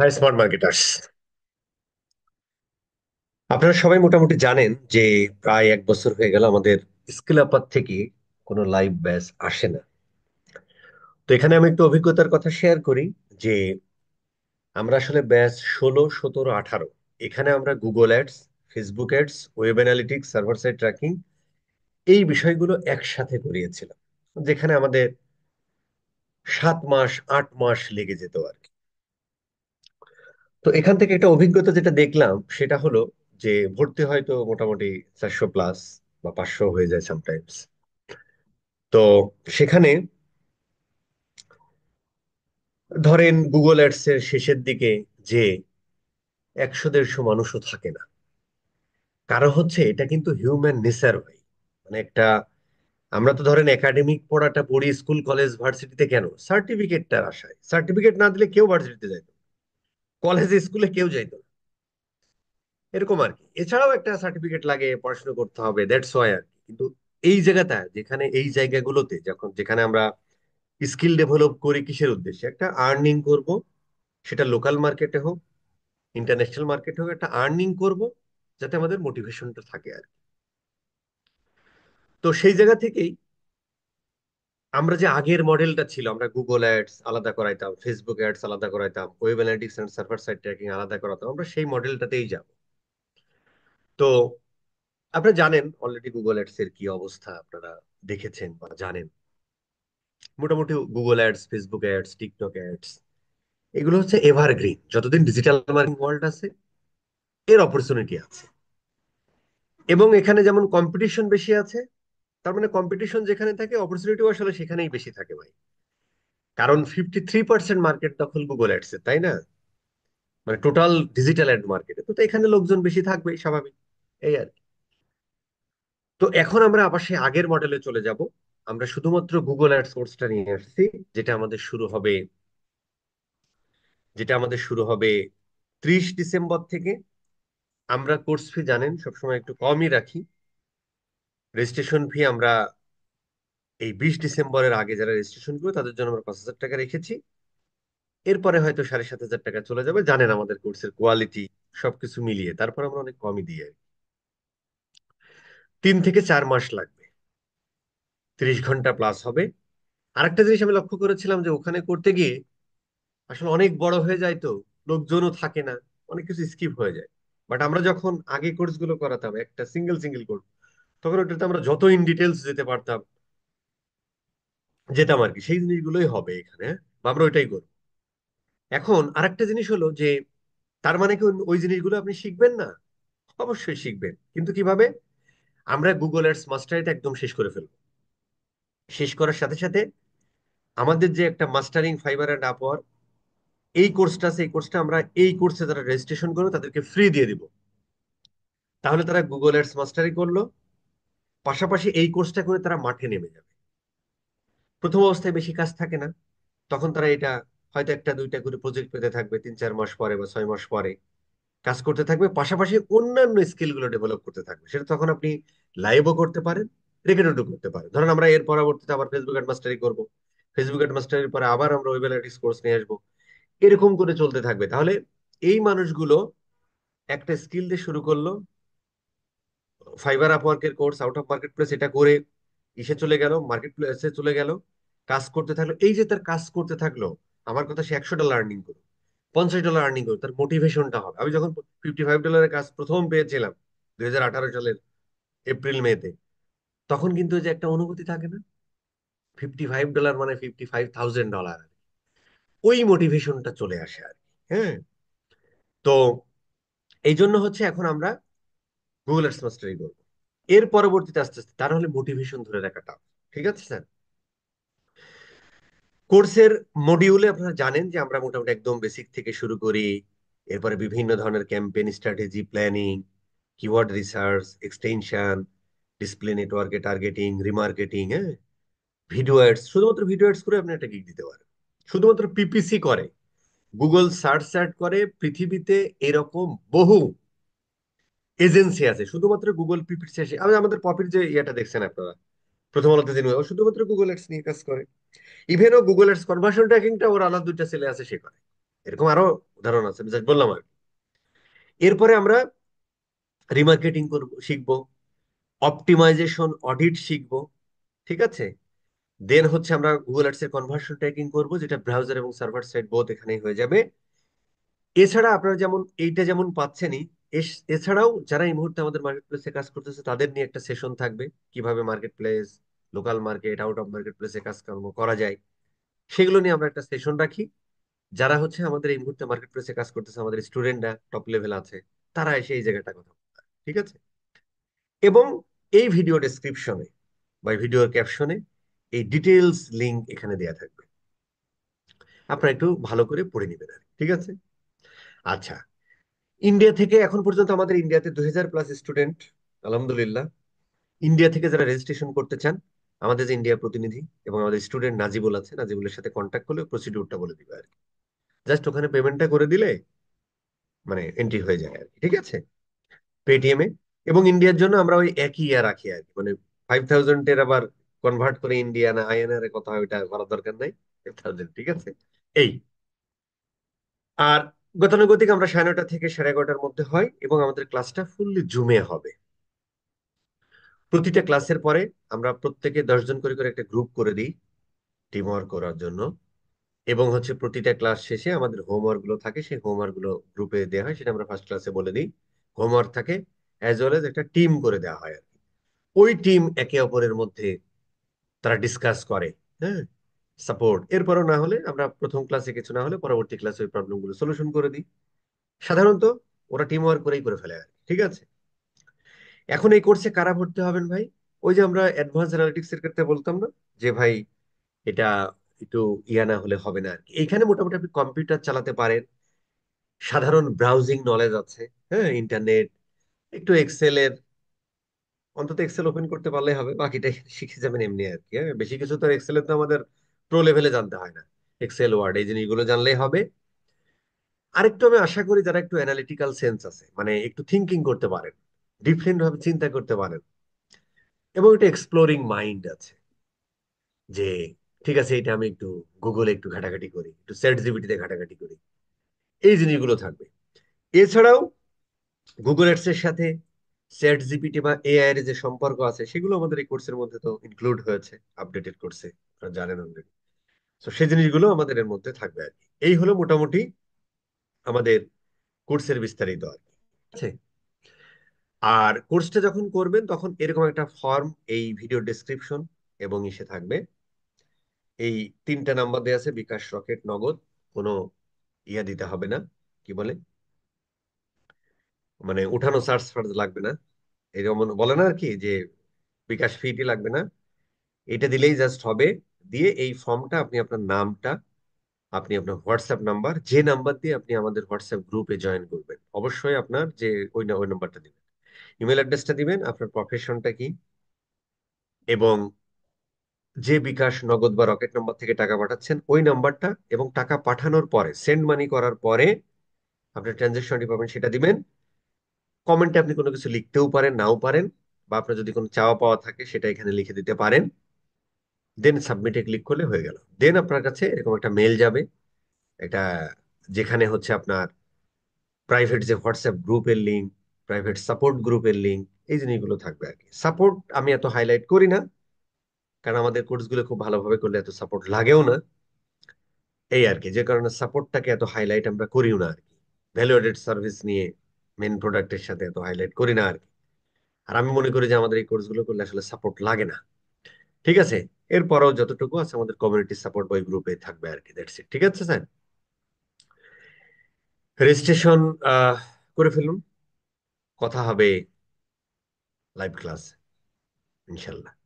High smart marketers আপনারা সবাই মোটামুটি জানেন যে প্রায় এক বছর হয়ে গেল আমাদের স্কিল আপার থেকে কোনো লাইভ ব্যাচ আসে না তো এখানে আমি একটু অভিজ্ঞতার কথা শেয়ার করি যে আমরা আসলে ব্যাচ ষোলো সতেরো আঠারো এখানে আমরা Google ads Facebook ads web analytics server side tracking এই বিষয়গুলো একসাথে করিয়েছিলাম যেখানে আমাদের সাত মাস আট মাস লেগে যেত আর কি তো এখান থেকে একটা অভিজ্ঞতা যেটা দেখলাম সেটা হলো যে ভর্তি হয়তো মোটামুটি চারশো প্লাস বা পাঁচশো হয়ে যায় সামটাইমস তো সেখানে ধরেন গুগল অ্যাডস এর শেষের দিকে যে একশো দেড়শো মানুষও থাকে না কারণ হচ্ছে এটা কিন্তু হিউম্যান নেচার হয় মানে একটা আমরা তো ধরেন একাডেমিক পড়াটা পড়ি স্কুল কলেজ ভার্সিটিতে কেন সার্টিফিকেটটার আশায় সার্টিফিকেট না দিলে কেউ ভার্সিটিতে যায় না কলেজে স্কুলে কেউ যাইতো না এরকম আর কি এছাড়াও একটা সার্টিফিকেট লাগে পড়াশোনা করতে হবে দ্যাটস ওয়াই আর কি কিন্তু এই জায়গাটা যেখানে এই জায়গাগুলোতে যখন যেখানে আমরা স্কিল ডেভেলপ করি কিসের উদ্দেশ্যে একটা আর্নিং করব সেটা লোকাল মার্কেটে হোক ইন্টারন্যাশনাল মার্কেটে হোক একটা আর্নিং করব যাতে আমাদের মোটিভেশনটা থাকে আর কি তো সেই জায়গা থেকেই আমরা যে আগের মডেলটা ছিল আমরা গুগল অ্যাডস আলাদা করাইতাম ফেসবুক অ্যাডস আলাদা করাইতাম web analytics and server side tracking আলাদা করাতাম আমরা সেই মডেলটাতেই যাব তো আপনি জানেন অলরেডি গুগল অ্যাডস এর কি অবস্থা আপনারা দেখেছেন বা জানেন মোটামুটি Google ads Facebook ads TikTok ads এগুলো হচ্ছে এভারগ্রিন যতদিন ডিজিটাল মার্কেটিং ওয়ার্ল্ড আছে এর অপরচুনিটি আছে এবং এখানে যেমন কম্পিটিশন বেশি আছে তার মানে কম্পিটিশন যেখানে থাকে অপরচুনিটি আসলে সেখানেই বেশি থাকে ভাই কারণ ফিফটি থ্রি পার্সেন্ট মার্কেট দখল গুগল অ্যাডস তাই না মানে টোটাল ডিজিটাল অ্যাড মার্কেটে তো এখানে লোকজন বেশি থাকবে স্বাভাবিক এই আর তো এখন আমরা আবার সেই আগের মডেলে চলে যাব আমরা শুধুমাত্র গুগল অ্যাড কোর্সটা নিয়ে আসছি যেটা আমাদের শুরু হবে যেটা আমাদের শুরু হবে ত্রিশ ডিসেম্বর থেকে আমরা কোর্স ফি জানেন সবসময় একটু কমই রাখি রেজিস্ট্রেশন ফি আমরা এই বিশ ডিসেম্বরের আগে যারা রেজিস্ট্রেশন করবে তাদের জন্য আমরা পাঁচ হাজার টাকা রেখেছি এরপরে হয়তো সাড়ে সাত হাজার টাকা চলে যাবে জানেন আমাদের কোর্সের কোয়ালিটি সবকিছু মিলিয়ে তারপর আমরা অনেক কমই দিই আর তিন থেকে চার মাস লাগবে ত্রিশ ঘন্টা প্লাস হবে আরেকটা জিনিস আমি লক্ষ্য করেছিলাম যে ওখানে করতে গিয়ে আসলে অনেক বড় হয়ে যায় তো লোকজনও থাকে না অনেক কিছু স্কিপ হয়ে যায় বাট আমরা যখন আগে কোর্সগুলো করাতাম একটা সিঙ্গেল সিঙ্গেল কোর্স তখন ওটাতে আমরা যত ইন ডিটেলস যেতে পারতাম যেতাম আর কি সেই জিনিসগুলোই হবে এখানে হ্যাঁ? বা আমরা ওইটাই করব এখন আরেকটা জিনিস হলো যে তার মানে কি ওই জিনিসগুলো আপনি শিখবেন না অবশ্যই শিখবেন কিন্তু কিভাবে আমরা গুগল অ্যাডস মাস্টারিটা একদম শেষ করে ফেলব শেষ করার সাথে সাথে আমাদের যে একটা মাস্টারিং ফাইবার অ্যান্ড আপওয়ার এই কোর্সটা আছে এই কোর্সটা আমরা এই কোর্সে যারা রেজিস্ট্রেশন করবো তাদেরকে ফ্রি দিয়ে দিব তাহলে তারা গুগল অ্যাডস মাস্টারি করলো পাশাপাশি এই কোর্সটা করে তারা মাঠে নেমে যাবে প্রথম অবস্থায় বেশি কাজ থাকে না তখন তারা এটা হয়তো একটা দুইটা করে প্রজেক্ট পেতে থাকবে তিন চার মাস পরে বা ছয় মাস পরে কাজ করতে থাকবে পাশাপাশি অন্যান্য স্কিলগুলো ডেভেলপ করতে থাকবে সেটা তখন আপনি লাইভও করতে পারেন রেকর্ডও করতে পারেন ধরেন আমরা এর পরবর্তীতে আবার ফেসবুক অ্যাড মাস্টারি করবো ফেসবুক অ্যাড মাস্টারির পরে আবার আমরা ওয়েব অ্যানালিটিক্স কোর্স নিয়ে আসবো এরকম করে চলতে থাকবে তাহলে এই মানুষগুলো একটা স্কিল দিয়ে শুরু করলো ফাইবার আপওয়ার্কের course out of marketplace এটা করে ইসে চলে গেল মার্কেট প্লেসে চলে গেল কাজ করতে থাকলো এই যে তার কাজ করতে থাকলো আমার কথা সে একশো ডলার আর্নিং করুক পঞ্চাশ ডলার আর্নিং করুক তার মোটিভেশনটা হবে আমি যখন ফিফটি ফাইভ ডলারের কাজ প্রথম পেয়েছিলাম দুই হাজার আঠারো সালের এপ্রিল মেতে তখন কিন্তু যে একটা অনুভূতি থাকে না ফিফটি ফাইভ ডলার মানে ফিফটি ফাইভ থাউজেন্ড ডলার ওই মোটিভেশনটা চলে আসে আর কি হ্যাঁ তো এই জন্য হচ্ছে এখন আমরা গুগল অ্যাডস মাস্টারি করবো এর পরবর্তীতে আস্তে আস্তে তার হলে মোটিভেশন ধরে রাখাটা ঠিক আছে স্যার কোর্সের মডিউলে আপনারা জানেন যে আমরা মোটামুটি একদম বেসিক থেকে শুরু করি এরপরে বিভিন্ন ধরনের campaign strategy planning keyword research extension display নেটওয়ার্কে টার্গেটিং রিমার্কেটিং হ্যাঁ ভিডিও অ্যাডস শুধুমাত্র ভিডিও অ্যাডস করে আপনি একটা গিক দিতে পারেন শুধুমাত্র পিপিসি করে গুগল সার্চ সার্চ করে পৃথিবীতে এরকম বহু এজেন্সি আছে শুধুমাত্র গুগল পিপির শেষে আমি আমাদের পপির যে ইয়েটা দেখছেন আপনারা প্রথম আলোতে ও শুধুমাত্র গুগল অ্যাডস নিয়ে কাজ করে ও গুগল অ্যাডস কনভার্সন ট্র্যাকিংটা ওর আলাদা দুইটা ছেলে আছে সে করে এরকম আরো উদাহরণ আছে আমি বললাম আর এরপরে আমরা রিমার্কেটিং করব শিখবো অপটিমাইজেশন অডিট শিখব ঠিক আছে দেন হচ্ছে আমরা গুগল অ্যাডস এর কনভার্সন ট্র্যাকিং করব যেটা ব্রাউজার এবং সার্ভার সাইড বোথ এখানেই হয়ে যাবে এছাড়া আপনারা যেমন এইটা যেমন পাচ্ছেনই এছাড়াও যারা এই মুহূর্তে আমাদের মার্কেট প্লেসে কাজ করতেছে তাদের নিয়ে একটা সেশন থাকবে কিভাবে market place local market out of market প্লেসে কাজকর্ম করা যায় সেগুলো নিয়ে আমরা একটা সেশন রাখি যারা হচ্ছে আমাদের এই মুহূর্তে মার্কেট প্লেসে কাজ করতেছে আমাদের স্টুডেন্টরা টপ লেভেল আছে তারা এসে এই জায়গাটা কথা ঠিক আছে এবং এই ভিডিও ডেসক্রিপশনে বা ভিডিওর ক্যাপশনে এই ডিটেলস লিঙ্ক এখানে দেয়া থাকবে আপনারা একটু ভালো করে পড়ে নেবেন আর ঠিক আছে আচ্ছা ইন্ডিয়া থেকে এখন পর্যন্ত আমাদের ইন্ডিয়াতে দুই হাজার প্লাস স্টুডেন্ট আলহামদুলিল্লাহ ইন্ডিয়া থেকে যারা রেজিস্ট্রেশন করতে চান আমাদের যে ইন্ডিয়া প্রতিনিধি এবং আমাদের স্টুডেন্ট নাজিবুল আছে নাজিবুলের সাথে কন্ট্যাক্ট করলে প্রসিডিউরটা বলে দিবে আর কি জাস্ট ওখানে পেমেন্টটা করে দিলে মানে এন্ট্রি হয়ে যায় আর কি ঠিক আছে পেটিএমে এবং ইন্ডিয়ার জন্য আমরা ওই একই ইয়া রাখি আর কি মানে ফাইভ থাউজেন্ড এর আবার কনভার্ট করে ইন্ডিয়া না আইএনআর এর কথা ওইটা করার দরকার নাই ফাইভ থাউজেন্ড ঠিক আছে এই আর গতানুগতিক আমরা সাড়ে নটা থেকে সাড়ে এগারোটার মধ্যে হয় এবং আমাদের ক্লাসটা ফুললি জুমে হবে প্রতিটা ক্লাসের পরে আমরা প্রত্যেকে দশজন করে করে একটা গ্রুপ করে দিই টিম ওয়ার্ক করার জন্য এবং হচ্ছে প্রতিটা ক্লাস শেষে আমাদের হোমওয়ার্ক গুলো থাকে সেই হোমওয়ার্ক গুলো গ্রুপে দেওয়া হয় সেটা আমরা ফার্স্ট ক্লাসে বলে দিই হোমওয়ার্ক থাকে অ্যাজ ওয়েল এজ একটা টিম করে দেওয়া হয় আর কি ওই টিম একে অপরের মধ্যে তারা ডিসকাস করে হ্যাঁ সাপোর্ট এরপরও না হলে আমরা প্রথম ক্লাসে কিছু না হলে পরবর্তী ক্লাসে ওই প্রবলেমগুলো সলিউশন করে দিই সাধারণত ওরা টিম ওয়ার্ক করেই করে ফেলে আর ঠিক আছে এখন এই কোর্সে কারা ভর্তি হবেন ভাই ওই যে আমরা অ্যাডভান্স অ্যানালিটিক্স এর ক্ষেত্রে বলতাম না যে ভাই এটা একটু ইয়া না হলে হবে না আর কি এখানে মোটামুটি আপনি কম্পিউটার চালাতে পারেন সাধারণ ব্রাউজিং নলেজ আছে হ্যাঁ ইন্টারনেট একটু এক্সেলের অন্তত এক্সেল ওপেন করতে পারলে হবে বাকিটা শিখে যাবেন এমনি আর কি হ্যাঁ বেশি কিছু তো এক্সেলের তো আমাদের প্রো লেভেলে জানতে হয় না এক্সেল ওয়ার্ড এই জিনিসগুলো জানলেই হবে আরেকটু আমি আশা করি যারা একটু অ্যানালিটিক্যাল সেন্স আছে মানে একটু থিঙ্কিং করতে পারেন ডিফারেন্ট ভাবে চিন্তা করতে পারেন এবং একটু এক্সপ্লোরিং মাইন্ড আছে যে ঠিক আছে এটা আমি একটু গুগলে একটু ঘাটাঘাটি করি একটু সেট জিবিটিতে ঘাটাঘাটি করি এই জিনিসগুলো থাকবে এছাড়াও গুগল এর সাথে সেট জিপিটি বা এআই এর যে সম্পর্ক আছে সেগুলো আমাদের এই কোর্সের মধ্যে তো ইনক্লুড হয়েছে আপডেটেড কোর্সে জানেন অলরেডি তো সেই জিনিসগুলো আমাদের এর মধ্যে থাকবে আর কি এই হলো মোটামুটি আমাদের কোর্সের বিস্তারিত আর কি আচ্ছা। আর কোর্সটা যখন করবেন তখন এরকম একটা ফর্ম এই ভিডিও ডিসক্রিপশন এবং ইসে থাকবে এই তিনটা নাম্বার দেওয়া আছে বিকাশ রকেট নগদ কোনো ইয়া দিতে হবে না কি বলে মানে উঠানো চার্জ ফার্জ লাগবে না এরকম বলে না আর কি যে বিকাশ ফিটি লাগবে না এটা দিলেই জাস্ট হবে দিয়ে এই ফর্মটা আপনি আপনার নামটা আপনি আপনার হোয়াটসঅ্যাপ নাম্বার যে নাম্বার দিয়ে আপনি আমাদের হোয়াটসঅ্যাপ গ্রুপে জয়েন করবেন অবশ্যই আপনার যে ওই ওই নাম্বারটা দিবেন ইমেল অ্যাড্রেসটা দিবেন আপনার প্রফেশনটা কি এবং যে বিকাশ নগদ বা রকেট নাম্বার থেকে টাকা পাঠাচ্ছেন ওই নাম্বারটা এবং টাকা পাঠানোর পরে সেন্ড মানি করার পরে আপনার ট্রানজেকশন পাবেন সেটা দিবেন কমেন্টে আপনি কোনো কিছু লিখতেও পারেন নাও পারেন বা আপনার যদি কোনো চাওয়া পাওয়া থাকে সেটা এখানে লিখে দিতে পারেন দেন সাবমিটে ক্লিক করলে হয়ে গেল দেন আপনার কাছে এরকম একটা মেল যাবে এটা যেখানে হচ্ছে আপনার প্রাইভেট যে হোয়াটসঅ্যাপ গ্রুপের লিঙ্ক প্রাইভেট সাপোর্ট গ্রুপের লিঙ্ক এই জিনিসগুলো থাকবে আর কি সাপোর্ট আমি এত হাইলাইট করি না কারণ আমাদের কোর্সগুলো খুব ভালোভাবে করলে এত সাপোর্ট লাগেও না এই আর কি যে কারণে সাপোর্টটাকে এত হাইলাইট আমরা করিও না আর কি ভ্যালু এডেড সার্ভিস নিয়ে মেন প্রোডাক্টের সাথে এত হাইলাইট করি না আর কি আর আমি মনে করি যে আমাদের এই কোর্সগুলো করলে আসলে সাপোর্ট লাগে না ঠিক আছে এরপরও যতটুকু আছে আমাদের কমিউনিটি সাপোর্ট বয় গ্রুপে থাকবে আর কি দ্যাটস ইট ঠিক আছে স্যার রেজিস্ট্রেশন করে ফেলুন কথা হবে লাইভ ক্লাস ইনশাল্লাহ